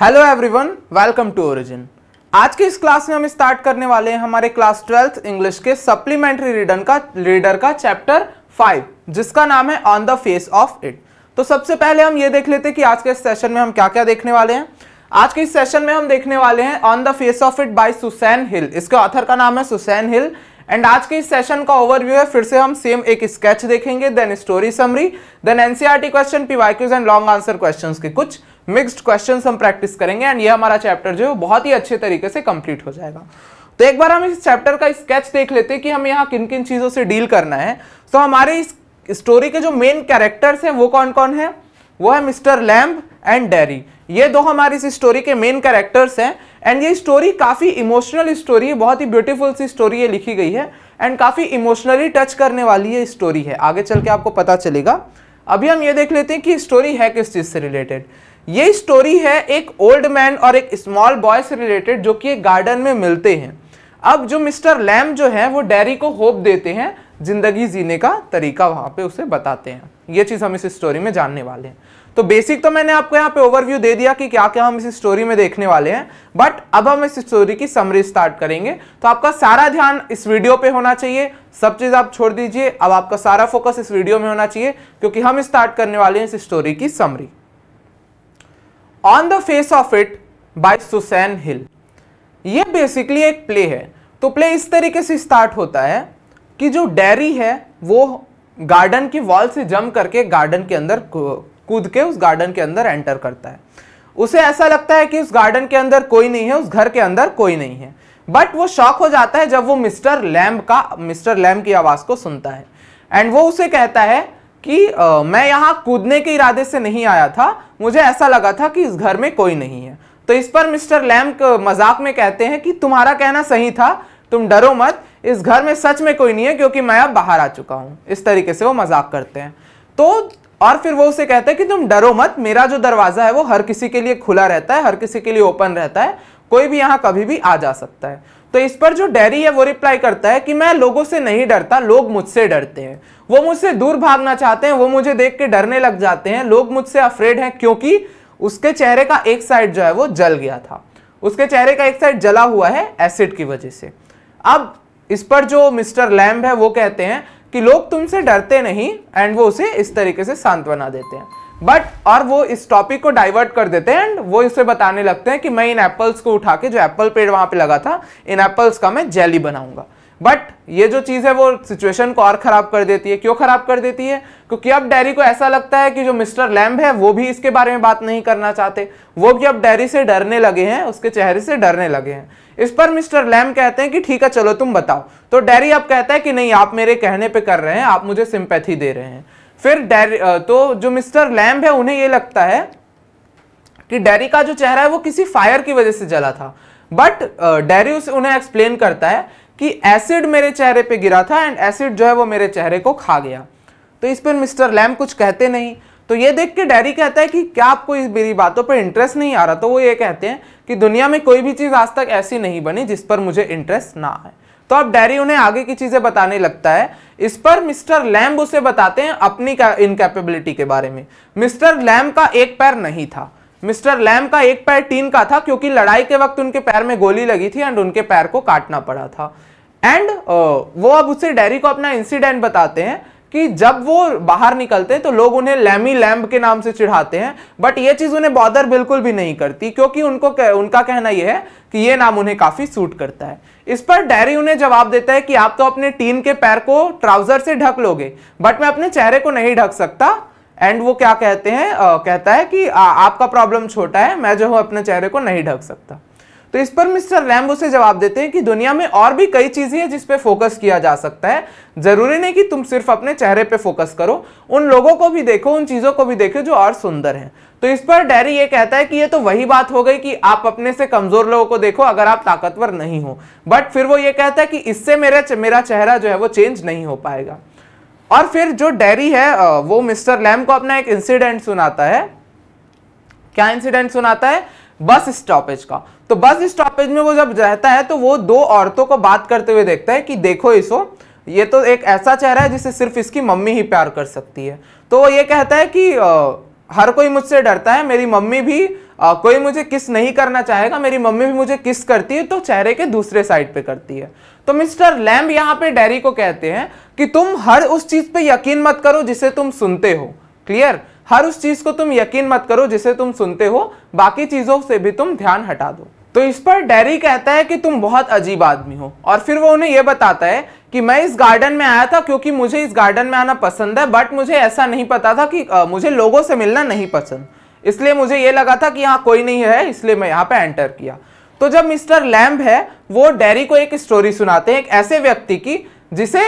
Hello everyone welcome to Origin आज के इस क्लास में हम स्टार्ट करने वाले हैं हमारे क्लास ट्वेल्थ इंग्लिश के सप्लीमेंट्री रीडन का रीडर का चैप्टर फाइव जिसका नाम है on the face of it तो सबसे पहले हम ये देख लेते हैं कि आज के इस सेशन में हम क्या क्या देखने वाले हैं आज के इस सेशन में हम देखने वाले हैं on the face of it by Susan Hill इसके ऑथर का नाम है सुसैन हिल एंड आज के इस सेशन का ओवरव्यू है फिर से हम सेम एक स्केच देखेंगे then story summary then NCERT question PYQs and long answer question के कुछ मिक्स्ड क्वेश्चन हम प्रैक्टिस करेंगे एंड ये हमारा चैप्टर जो है बहुत ही अच्छे तरीके से कंप्लीट हो जाएगा तो एक बार हम इस चैप्टर का स्केच देख लेते हैं कि हमें यहाँ किन किन चीज़ों से डील करना है तो हमारे इस स्टोरी के जो मेन कैरेक्टर्स हैं वो कौन कौन है वो है मिस्टर लैम्ब एंड डेरी ये दो हमारी इस स्टोरी के मेन कैरेक्टर्स हैं एंड ये स्टोरी काफ़ी इमोशनल स्टोरी है बहुत ही ब्यूटीफुल सी स्टोरी ये लिखी गई है एंड काफ़ी इमोशनली टच करने वाली ये स्टोरी है आगे चल के आपको पता चलेगा अभी हम ये देख लेते हैं कि स्टोरी है किस चीज़ से रिलेटेड ये स्टोरी है एक ओल्ड मैन और एक स्मॉल बॉय से रिलेटेड जो कि एक गार्डन में मिलते हैं अब जो मिस्टर लैम जो है वो डैरी को होप देते हैं ज़िंदगी जीने का तरीका वहाँ पे उसे बताते हैं ये चीज़ हम इस स्टोरी में जानने वाले हैं तो बेसिक तो मैंने आपको यहाँ पे ओवरव्यू दे दिया कि क्या क्या हम इस स्टोरी में देखने वाले हैं बट अब हम इस स्टोरी की समरी स्टार्ट करेंगे तो आपका सारा ध्यान इस वीडियो पे होना चाहिए सब चीज़ आप छोड़ दीजिए अब आपका सारा फोकस इस वीडियो में होना चाहिए क्योंकि हम स्टार्ट करने वाले हैं इस स्टोरी की summary on the face of it by Susan Hill ये बेसिकली एक प्ले है तो प्ले इस तरीके से स्टार्ट होता है कि जो डेरी है वो गार्डन की वॉल से जम करके गार्डन के अंदर कूद के उस गार्डन के अंदर एंटर करता है उसे ऐसा लगता है कि उस गार्डन के अंदर कोई नहीं है उस घर के अंदर कोई नहीं है बट वो शॉक हो जाता है जब वो मिस्टर लैम्ब का मिस्टर लैम्ब की आवाज़ को सुनता है एंड वो उसे कहता है कि आ, मैं यहाँ कूदने के इरादे से नहीं आया था मुझे ऐसा लगा था कि इस घर में कोई नहीं है तो इस पर मिस्टर लैम्ब मजाक में कहते हैं कि तुम्हारा कहना सही था तुम डरो मत इस घर में सच में कोई नहीं है क्योंकि मैं अब बाहर आ चुका हूँ इस तरीके से वो मजाक करते हैं तो और फिर वो उसे कहता है कि तुम डरो मत मेरा जो दरवाज़ा है वो हर किसी के लिए खुला रहता है हर किसी के लिए ओपन रहता है कोई भी यहाँ कभी भी आ जा सकता है तो इस पर जो डैरी है वो रिप्लाई करता है कि मैं लोगों से नहीं डरता लोग मुझसे डरते हैं वो मुझसे दूर भागना चाहते हैं वो मुझे देख के डरने लग जाते हैं लोग मुझसे अफ्रेड हैं क्योंकि उसके चेहरे का एक साइड जो है वो जल गया था उसके चेहरे का एक साइड जला हुआ है एसिड की वजह से अब इस पर जो मिस्टर लैम्ब है वो कहते हैं कि लोग तुमसे डरते नहीं एंड वो उसे इस तरीके से शांत बना देते हैं बट और वो इस टॉपिक को डाइवर्ट कर देते हैं एंड वो इसे बताने लगते हैं कि मैं इन एप्पल्स को उठा के जो एप्पल पेड़ वहां पे लगा था इन एप्पल्स का मैं जेली बनाऊंगा बट ये जो चीज़ है वो सिचुएशन को और ख़राब कर देती है क्यों ख़राब कर देती है क्योंकि अब डेरी को ऐसा लगता है कि जो मिस्टर लैम्ब है वो भी इसके बारे में बात नहीं करना चाहते वो भी अब डैरी से डरने लगे हैं उसके चेहरे से डरने लगे हैं इस पर मिस्टर लैम्ब कहते हैं कि ठीक है चलो तुम बताओ तो डेरी अब कहता है कि नहीं आप मेरे कहने पर कर रहे हैं आप मुझे सिंपैथी दे रहे हैं फिर डेरी तो जो मिस्टर लैम्ब है उन्हें ये लगता है कि डैरी का जो चेहरा है वो किसी फायर की वजह से जला था बट डेरी उसे उन्हें एक्सप्लेन करता है कि एसिड मेरे चेहरे पे गिरा था एंड एसिड जो है वो मेरे चेहरे को खा गया तो इस पर मिस्टर लैम कुछ कहते नहीं तो ये देख के डैरी कहता है कि क्या आपको इस मेरी बातों पर इंटरेस्ट नहीं आ रहा तो वो ये कहते हैं कि दुनिया में कोई भी चीज़ आज तक ऐसी नहीं बनी जिस पर मुझे इंटरेस्ट ना आए तो अब डैरी उन्हें आगे की चीज़ें बताने लगता है इस पर मिस्टर लैम्ब उसे बताते हैं अपनी इनकेपेबिलिटी के बारे में मिस्टर लैम्ब का एक पैर नहीं था मिस्टर लैम का एक पैर टीन का था क्योंकि लड़ाई के वक्त उनके पैर में गोली लगी थी एंड उनके पैर को काटना पड़ा था एंड uh, वो अब उसे डेरी को अपना इंसिडेंट बताते हैं कि जब वो बाहर निकलते हैं तो लोग उन्हें लैमी लैम्ब के नाम से चिढ़ाते हैं बट ये चीज़ उन्हें बॉदर बिल्कुल भी नहीं करती क्योंकि उनको कह, उनका कहना यह है कि ये नाम उन्हें काफ़ी सूट करता है इस पर डैरी उन्हें जवाब देता है कि आप तो अपने टीन के पैर को ट्राउज़र से ढक लोगे बट मैं अपने चेहरे को नहीं ढक सकता एंड वो क्या कहते हैं uh, कहता है कि आ, आपका प्रॉब्लम छोटा है मैं जो हूँ अपने चेहरे को नहीं ढक सकता तो इस पर मिस्टर रैम्ब उसे जवाब देते हैं कि दुनिया में और भी कई चीज़ें हैं जिस पे फोकस किया जा सकता है ज़रूरी नहीं कि तुम सिर्फ अपने चेहरे पे फोकस करो उन लोगों को भी देखो उन चीज़ों को भी देखो जो और सुंदर हैं तो इस पर डैरी ये कहता है कि ये तो वही बात हो गई कि आप अपने से कमज़ोर लोगों को देखो अगर आप ताकतवर नहीं हो बट फिर वो ये कहता है कि इससे मेरा मेरा चेहरा जो है वो चेंज नहीं हो पाएगा और फिर जो डेरी है वो मिस्टर लैम को अपना एक इंसिडेंट सुनाता है क्या इंसिडेंट सुनाता है बस स्टॉपेज का तो बस स्टॉपेज में वो जब रहता है तो वो दो औरतों को बात करते हुए देखता है कि देखो इसो ये तो एक ऐसा चेहरा है जिसे सिर्फ इसकी मम्मी ही प्यार कर सकती है तो वो ये कहता है कि आ, हर कोई मुझसे डरता है मेरी मम्मी भी आ, कोई मुझे किस नहीं करना चाहेगा मेरी मम्मी भी मुझे किस करती है तो चेहरे के दूसरे साइड पे करती है तो मिस्टर लैम्ब यहाँ पे डैरी को कहते हैं कि तुम हर उस चीज़ पे यकीन मत करो जिसे तुम सुनते हो क्लियर हर उस चीज़ को तुम यकीन मत करो जिसे तुम सुनते हो बाकी चीज़ों से भी तुम ध्यान हटा दो तो इस पर डैरी कहता है कि तुम बहुत अजीब आदमी हो और फिर वो उन्हें यह बताता है कि मैं इस गार्डन में आया था क्योंकि मुझे इस गार्डन में आना पसंद है बट मुझे ऐसा नहीं पता था कि आ, मुझे लोगों से मिलना नहीं पसंद इसलिए मुझे ये लगा था कि यहाँ कोई नहीं है इसलिए मैं यहाँ पे एंटर किया तो जब मिस्टर लैम्ब है वो डेरी को एक स्टोरी सुनाते हैं एक ऐसे व्यक्ति की जिसे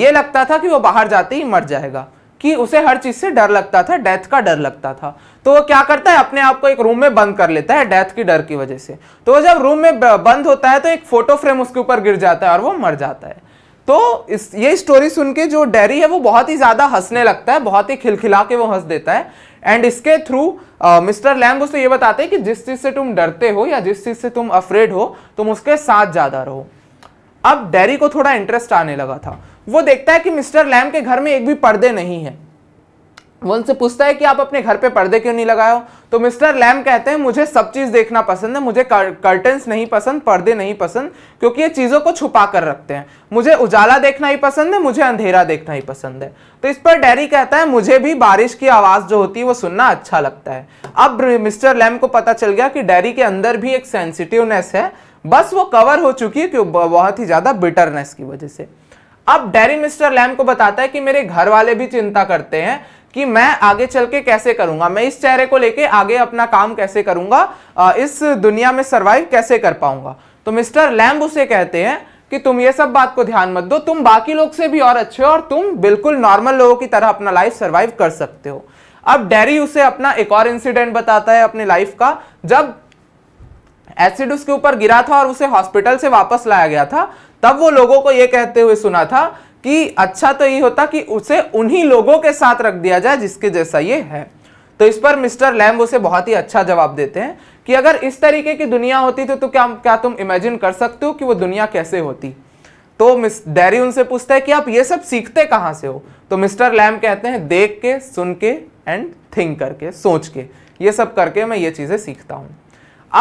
ये लगता था कि वो बाहर जाते ही मर जाएगा कि उसे हर चीज़ से डर लगता था डेथ का डर लगता था तो वो क्या करता है अपने आप को एक रूम में बंद कर लेता है डेथ की डर की वजह से तो वो जब रूम में बंद होता है तो एक फोटो फ्रेम उसके ऊपर गिर जाता है और वो मर जाता है तो इस ये स्टोरी सुन के जो डेरी है वो बहुत ही ज़्यादा हंसने लगता है बहुत ही खिलखिला के वो हंस देता है एंड इसके थ्रू मिस्टर लैम दोस्तों ये बताते हैं कि जिस चीज़ से तुम डरते हो या जिस चीज़ से तुम अफ्रेड हो तुम उसके साथ ज़्यादा रहो अब डेरी को थोड़ा इंटरेस्ट आने लगा था वो देखता है कि मिस्टर लैम के घर में एक भी पर्दे नहीं है वो उनसे पूछता है कि आप अपने घर पे पर्दे क्यों नहीं लगाए हो तो मिस्टर लैम कहते हैं मुझे सब चीज़ देखना पसंद है मुझे कर्टन्स नहीं पसंद पर्दे नहीं पसंद क्योंकि ये चीज़ों को छुपा कर रखते हैं मुझे उजाला देखना ही पसंद है मुझे अंधेरा देखना ही पसंद है तो इस पर डैरी कहता है मुझे भी बारिश की आवाज़ जो होती है वो सुनना अच्छा लगता है अब मिस्टर लैम को पता चल गया कि डैरी के अंदर भी एक सेंसिटिवनेस है बस वो कवर हो चुकी है क्यों बहुत ही ज़्यादा बिटरनेस की वजह से अब डैरी मिस्टर लैम को बताता है कि मेरे घर वाले भी चिंता करते हैं कि मैं आगे चल के कैसे करूंगा मैं इस चेहरे को लेके आगे अपना काम कैसे करूंगा इस दुनिया में सर्वाइव कैसे कर पाऊंगा तो मिस्टर लैम्ब उसे कहते हैं कि तुम ये सब बात को ध्यान मत दो तुम बाकी लोग से भी और अच्छे हो और तुम बिल्कुल नॉर्मल लोगों की तरह अपना लाइफ सर्वाइव कर सकते हो अब डेरी उसे अपना एक और इंसिडेंट बताता है अपने लाइफ का जब एसिड उसके ऊपर गिरा था और उसे हॉस्पिटल से वापस लाया गया था तब वो लोगों को ये कहते हुए सुना था कि अच्छा तो ये होता कि उसे उन्हीं लोगों के साथ रख दिया जाए जिसके जैसा ये है तो इस पर मिस्टर लैम्ब उसे बहुत ही अच्छा जवाब देते हैं कि अगर इस तरीके की दुनिया होती तो, तो क्या क्या तुम इमेजिन कर सकते हो कि वो दुनिया कैसे होती तो मिस डैरी उनसे पूछता है कि आप ये सब सीखते कहाँ से हो तो मिस्टर लैम कहते हैं देख के सुन के एंड थिंक करके सोच के ये सब करके मैं ये चीज़ें सीखता हूँ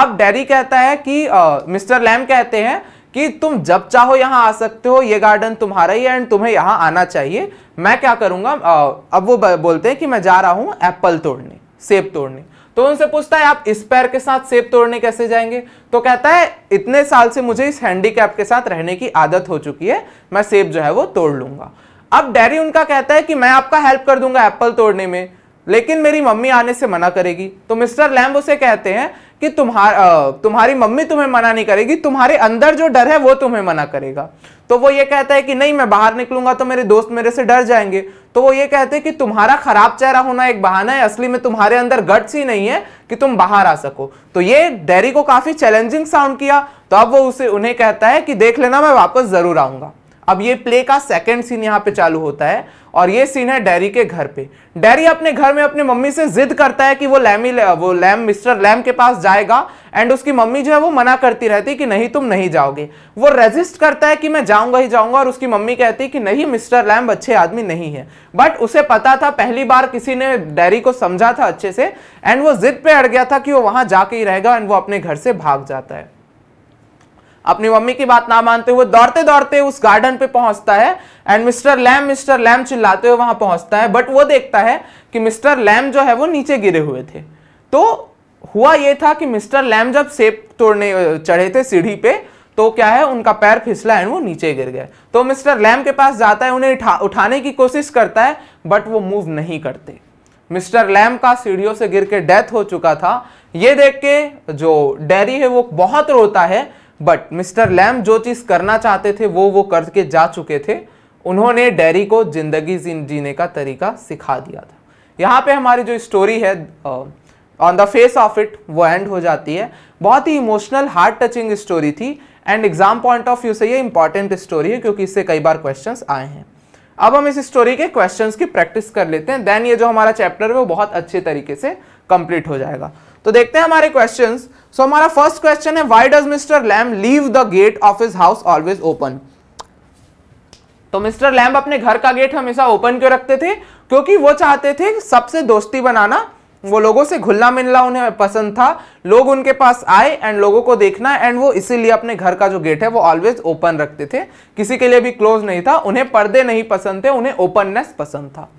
अब डैरी कहता है कि मिस्टर लैम कहते हैं कि तुम जब चाहो यहां आ सकते हो ये गार्डन तुम्हारा ही है एंड तुम्हें यहां आना चाहिए मैं क्या करूंगा अब वो बोलते हैं कि मैं जा रहा हूं एप्पल तोड़ने सेब तोड़ने तो उनसे पूछता है आप इस पैर के साथ सेब तोड़ने कैसे जाएंगे तो कहता है इतने साल से मुझे इस हैंडीकैप के साथ रहने की आदत हो चुकी है मैं सेब जो है वो तोड़ लूंगा अब डैरी उनका कहता है कि मैं आपका हेल्प कर दूंगा एप्पल तोड़ने में लेकिन मेरी मम्मी आने से मना करेगी तो मिस्टर लैम्ब उसे कहते हैं कि तुम्हार तुम्हारी मम्मी तुम्हें मना नहीं करेगी तुम्हारे अंदर जो डर है वो तुम्हें मना करेगा तो वो ये कहता है कि नहीं मैं बाहर निकलूंगा तो मेरे दोस्त मेरे से डर जाएंगे तो वो ये कहते हैं कि तुम्हारा खराब चेहरा होना एक बहाना है असली में तुम्हारे अंदर गट्स ही नहीं है कि तुम बाहर आ सको तो ये डेरी को काफी चैलेंजिंग साउंड किया तो अब वो उसे उन्हें कहता है कि देख लेना मैं वापस जरूर आऊंगा अब ये प्ले का सेकेंड सीन यहाँ पे चालू होता है और ये सीन है डैरी के घर पे डैरी अपने घर में अपने मम्मी से जिद करता है कि वो लैमी वो लैम मिस्टर लैम के पास जाएगा एंड उसकी मम्मी जो है वो मना करती रहती कि नहीं तुम नहीं जाओगे वो रेजिस्ट करता है कि मैं जाऊंगा ही जाऊंगा और उसकी मम्मी कहती है कि नहीं मिस्टर लैम अच्छे आदमी नहीं है बट उसे पता था पहली बार किसी ने डैरी को समझा था अच्छे से एंड वो जिद पे अड़ गया था कि वो वहां जाके ही रहेगा एंड वो अपने घर से भाग जाता है अपनी मम्मी की बात ना मानते हुए दौड़ते दौड़ते उस गार्डन पे पहुंचता है and Mr Lamb Mr Lamb चिल्लाते हुए वहां पहुंचता है बट वो देखता है कि मिस्टर लैम जो है वो नीचे गिरे हुए थे तो हुआ ये था कि मिस्टर लैम जब सेब तोड़ने चढ़े थे सीढ़ी पे तो क्या है उनका पैर फिसला एंड वो नीचे गिर गए तो मिस्टर लैम के पास जाता है उन्हें उठा, उठाने की कोशिश करता है बट वो मूव नहीं करते मिस्टर लैम का सीढ़ियों से गिर के डेथ हो चुका था ये देख के जो डेरी है वो बहुत रोता है बट मिस्टर लैम जो चीज़ करना चाहते थे वो वो करके जा चुके थे उन्होंने डेरी को ज़िंदगी जीने का तरीका सिखा दिया था यहाँ पे हमारी जो स्टोरी है on the face of it वो एंड हो जाती है बहुत ही इमोशनल हार्ट टचिंग स्टोरी थी and exam point of view से ये इंपॉर्टेंट स्टोरी है क्योंकि इससे कई बार क्वेश्चन आए हैं अब हम इस स्टोरी के क्वेश्चन की प्रैक्टिस कर लेते हैं देन ये जो हमारा चैप्टर है वो बहुत अच्छे तरीके से कंप्लीट हो जाएगा तो देखते हैं हमारे क्वेश्चन सो हमारा फर्स्ट क्वेश्चन है why does Mr Lamb leave the gate of his house always open तो मिस्टर लैम्ब अपने घर का गेट हमेशा ओपन क्यों रखते थे क्योंकि वो चाहते थे सबसे दोस्ती बनाना वो लोगों से घुलना मिलना उन्हें पसंद था लोग उनके पास आए एंड लोगों को देखना एंड वो इसीलिए अपने घर का जो गेट है वो ऑलवेज ओपन रखते थे किसी के लिए भी क्लोज नहीं था उन्हें पर्दे नहीं पसंद थे उन्हें ओपननेस पसंद था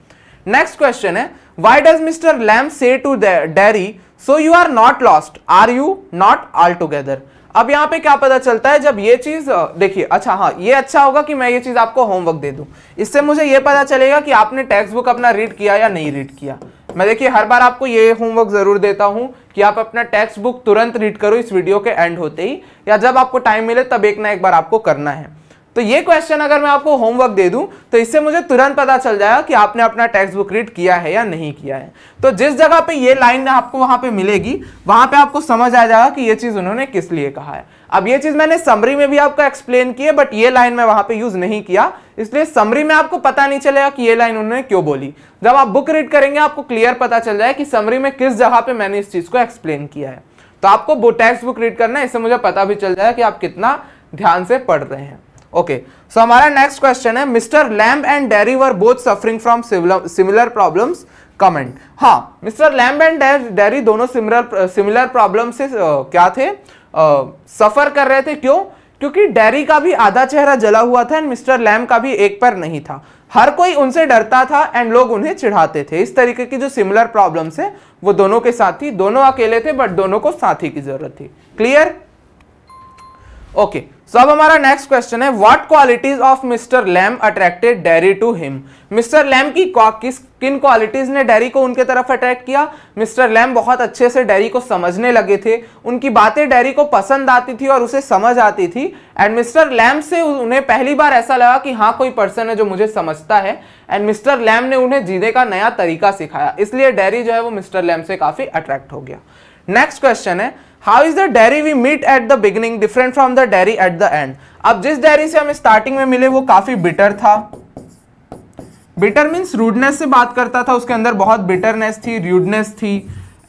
नेक्स्ट क्वेश्चन है why does Mr Lamb say to Derry so you are not lost are you not all together अब यहाँ पे क्या पता चलता है जब ये चीज देखिए अच्छा हाँ ये अच्छा होगा कि मैं ये चीज आपको होमवर्क दे दूँ इससे मुझे ये पता चलेगा कि आपने टेक्स्ट बुक अपना रीड किया या नहीं रीड किया मैं देखिए हर बार आपको ये होमवर्क जरूर देता हूँ कि आप अपना टेक्स्ट बुक तुरंत रीड करो इस वीडियो के एंड होते ही या जब आपको टाइम मिले तब एक ना एक बार आपको करना है तो ये क्वेश्चन अगर मैं आपको होमवर्क दे दूं तो इससे मुझे तुरंत पता चल जाएगा कि आपने अपना टेक्स्ट बुक रीड किया है या नहीं किया है तो जिस जगह पे ये लाइन आपको वहां पे मिलेगी वहां पे आपको समझ आ जाएगा कि ये चीज़ उन्होंने किस लिए कहा है अब ये चीज़ मैंने समरी में भी आपको एक्सप्लेन की है बट ये लाइन मैं वहां पर यूज़ नहीं किया इसलिए समरी में आपको पता नहीं चलेगा कि ये लाइन उन्होंने क्यों बोली जब आप बुक रीड करेंगे आपको क्लियर पता चल जाए कि समरी में किस जगह पर मैंने इस चीज़ को एक्सप्लेन किया है तो आपको टेक्स्ट बुक रीड करना है इससे मुझे पता भी चल जाएगा कि आप कितना ध्यान से पढ़ रहे हैं ओके सो हमारा नेक्स्ट क्वेश्चन है Mr Lamb and Derry were both suffering from similar problems comment हाँ मिस्टर लैम्ब एंड डेरी दोनों सिमिलर सिमिलर प्रॉब्लम से uh, क्या थे सफ़र uh, कर रहे थे क्यों क्योंकि डेरी का भी आधा चेहरा जला हुआ था एंड मिस्टर लैम का भी एक पर नहीं था हर कोई उनसे डरता था एंड लोग उन्हें चिढ़ाते थे इस तरीके की जो सिमिलर प्रॉब्लम्स है वो दोनों के साथ थी दोनों अकेले थे बट दोनों को साथी की जरूरत थी क्लियर ओके okay. सो अब हमारा नेक्स्ट क्वेश्चन है what qualities of Mr Lamb attracted Derry to him Mr Lamb की किस किन क्वालिटीज ने डेरी को उनके तरफ अट्रैक्ट किया मिस्टर लैम बहुत अच्छे से डेरी को समझने लगे थे उनकी बातें डेरी को पसंद आती थी और उसे समझ आती थी एंड मिस्टर लैम से उन्हें पहली बार ऐसा लगा कि हाँ कोई पर्सन है जो मुझे समझता है एंड मिस्टर लैम ने उन्हें जीने का नया तरीका सिखाया इसलिए डेरी जो है वो मिस्टर लैम से काफ़ी अट्रैक्ट हो गया नेक्स्ट क्वेश्चन है how is the Derry we meet at the beginning different from the Derry at the end अब जिस डेयरी से हम स्टार्टिंग में मिले वो काफी बिटर था बिटर मीन्स रूडनेस से बात करता था उसके अंदर बहुत बिटरनेस थी रूडनेस थी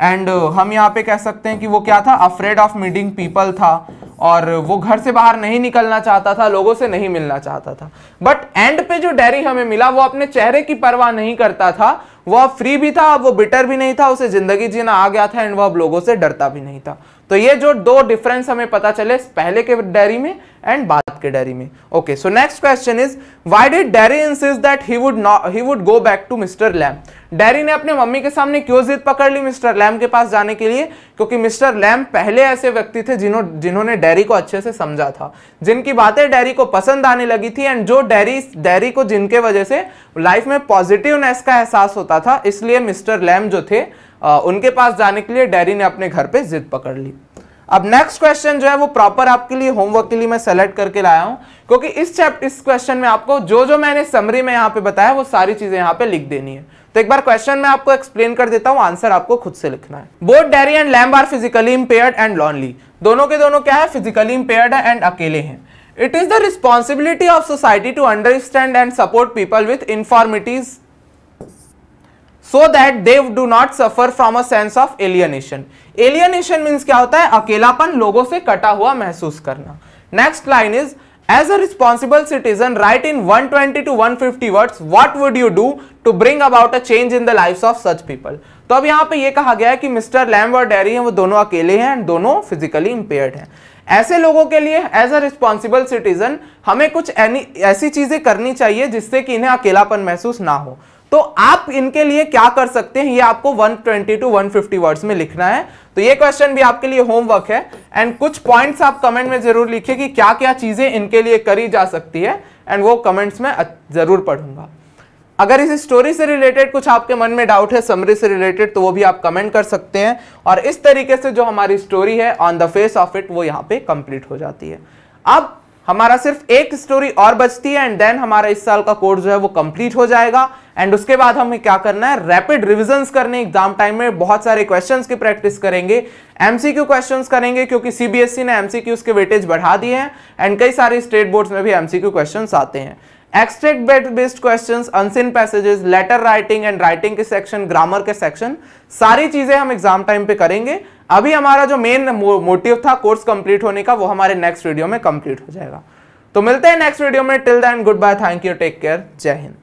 एंड uh, हम यहाँ पे कह सकते हैं कि वो क्या था अफ्रेड ऑफ मीटिंग पीपल था और uh, वो घर से बाहर नहीं निकलना चाहता था लोगों से नहीं मिलना चाहता था बट एंड पे जो डेरी हमें मिला वो अपने चेहरे की परवाह नहीं करता था वो अब फ्री भी था अब वो बिटर भी नहीं था उसे ज़िंदगी जीना आ गया था एंड वो अब लोगों से डरता भी नहीं था तो ये जो दो डिफरेंस हमें पता चले पहले के डायरी में एंड बाद के डायरी में okay so next question is why did Derry insist that he would he would go back to Mr Lamb Derry ने अपने मम्मी के सामने क्यों जिद पकड़ ली मिस्टर लैम के पास जाने के लिए क्योंकि मिस्टर लैम पहले ऐसे व्यक्ति थे जिन्हों जिन्होंने डैरी को अच्छे से समझा था जिनकी बातें डैरी को पसंद आने लगी थी एंड जो डैरी डैरी को जिनके वजह से लाइफ में पॉजिटिवनेस का एहसास होता था इसलिए मिस्टर लैम जो थे उनके पास जाने के लिए डैरी ने अपने घर पे जिद पकड़ ली अब नेक्स्ट क्वेश्चन जो है वो प्रॉपर आपके लिए होमवर्क के लिए मैं सेलेक्ट करके लाया हूं क्योंकि इस चैप्टर इस क्वेश्चन में आपको जो जो मैंने समरी में यहाँ पे बताया वो सारी चीजें यहाँ पे लिख देनी है तो एक बार क्वेश्चन में आपको एक्सप्लेन कर देता हूँ आंसर आपको खुद से लिखना है both Derry and Lamb are physically impaired and lonely दोनों के दोनों क्या है फिजिकली इम्पेयर्ड है एंड अकेले हैं it is the responsibility of society to understand and support people with infirmities so that they do not suffer from a sense of alienation alienation means क्या होता है अकेलापन लोगों से कटा हुआ महसूस करना next line is as a responsible citizen write in 120 to one fifty words what would you do to bring about a change in the life of such people तो अब यहाँ पे ये कहा गया है कि मिस्टर लैम्ब और डेरी हैं वो दोनों अकेले हैं एंड दोनों फिजिकली इंपेयर्ड हैं ऐसे लोगों के लिए एज अ रिस्पॉन्सिबल सिटीजन हमें कुछ ऐसी चीजें करनी चाहिए जिससे कि इन्हें अकेलापन महसूस ना हो तो आप इनके लिए क्या कर सकते हैं ये आपको 120 टू फिफ्टी वर्ड्स में लिखना है तो ये क्वेश्चन भी आपके लिए होमवर्क है एंड कुछ पॉइंट्स आप कमेंट में जरूर लिखिए कि क्या क्या चीजें इनके लिए करी जा सकती है एंड वो कमेंट्स में जरूर पढ़ूंगा अगर इस स्टोरी से रिलेटेड कुछ आपके मन में डाउट है समरी से रिलेटेड तो वो भी आप कमेंट कर सकते हैं और इस तरीके से जो हमारी स्टोरी है on the face of it वो यहाँ पे कंप्लीट हो जाती है अब हमारा सिर्फ एक स्टोरी और बचती है एंड देन हमारा इस साल का कोर्स जो है वो कंप्लीट हो जाएगा एंड उसके बाद हमें क्या करना है रैपिड रिविजन करने एग्जाम टाइम में बहुत सारे क्वेश्चंस की प्रैक्टिस करेंगे एमसीक्यू क्वेश्चंस करेंगे क्योंकि सीबीएसई e ने एमसीक्यू उसके वेटेज बढ़ा दिए हैं एंड कई सारे स्टेट बोर्ड्स में भी एमसीक्यू क्वेश्चन आते हैं extract bet based question unseen passages letter writing and writing के सेक्शन ग्रामर के सेक्शन सारी चीजें हम एग्जाम टाइम पे करेंगे अभी हमारा जो मेन मोटिव था कोर्स कंप्लीट होने का वो हमारे नेक्स्ट वीडियो में कंप्लीट हो जाएगा तो मिलते हैं नेक्स्ट वीडियो में till then goodbye thank you take care जय हिंद